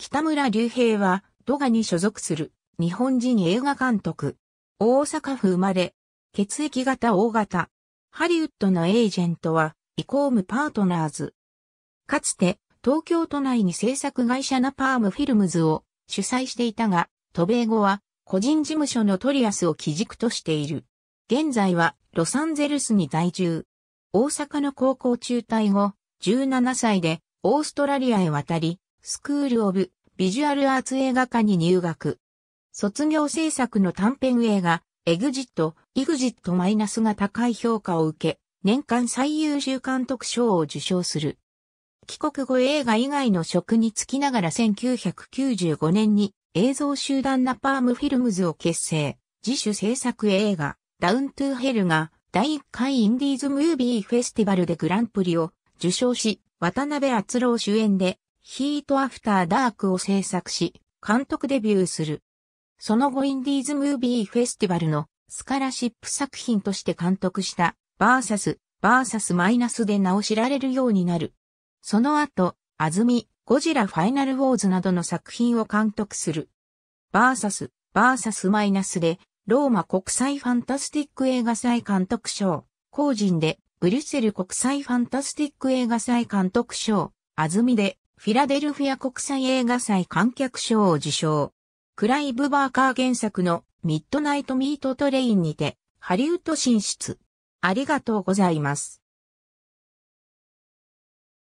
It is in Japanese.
北村隆平は、ドガに所属する、日本人映画監督。大阪府生まれ、血液型大型。ハリウッドのエージェントは、イコームパートナーズ。かつて、東京都内に制作会社ナパームフィルムズを主催していたが、渡米後は、個人事務所のトリアスを基軸としている。現在は、ロサンゼルスに在住。大阪の高校中退後、17歳で、オーストラリアへ渡り、スクール・オブ・ビジュアル・アーツ映画科に入学。卒業制作の短編映画、エグジット、イグジットマイナスが高い評価を受け、年間最優秀監督賞を受賞する。帰国後映画以外の職に就きながら1995年に映像集団ナパームフィルムズを結成、自主制作映画、ダウントゥーヘルが第1回インディーズムービーフェスティバルでグランプリを受賞し、渡辺厚郎主演でヒートアフターダークを制作し、監督デビューする。その後インディーズムービーフェスティバルのスカラシップ作品として監督したバーサス、バーサスマイナスで名を知られるようになる。その後、あずみ、ゴジラファイナルウォーズなどの作品を監督する。バーサス、バーサスマイナスで、ローマ国際ファンタスティック映画祭監督賞、個人で、ブリュッセル国際ファンタスティック映画祭監督賞、あずみで、フィラデルフィア国際映画祭観客賞を受賞。クライブ・バーカー原作のミッドナイト・ミート・トレインにて、ハリウッド進出。ありがとうございます。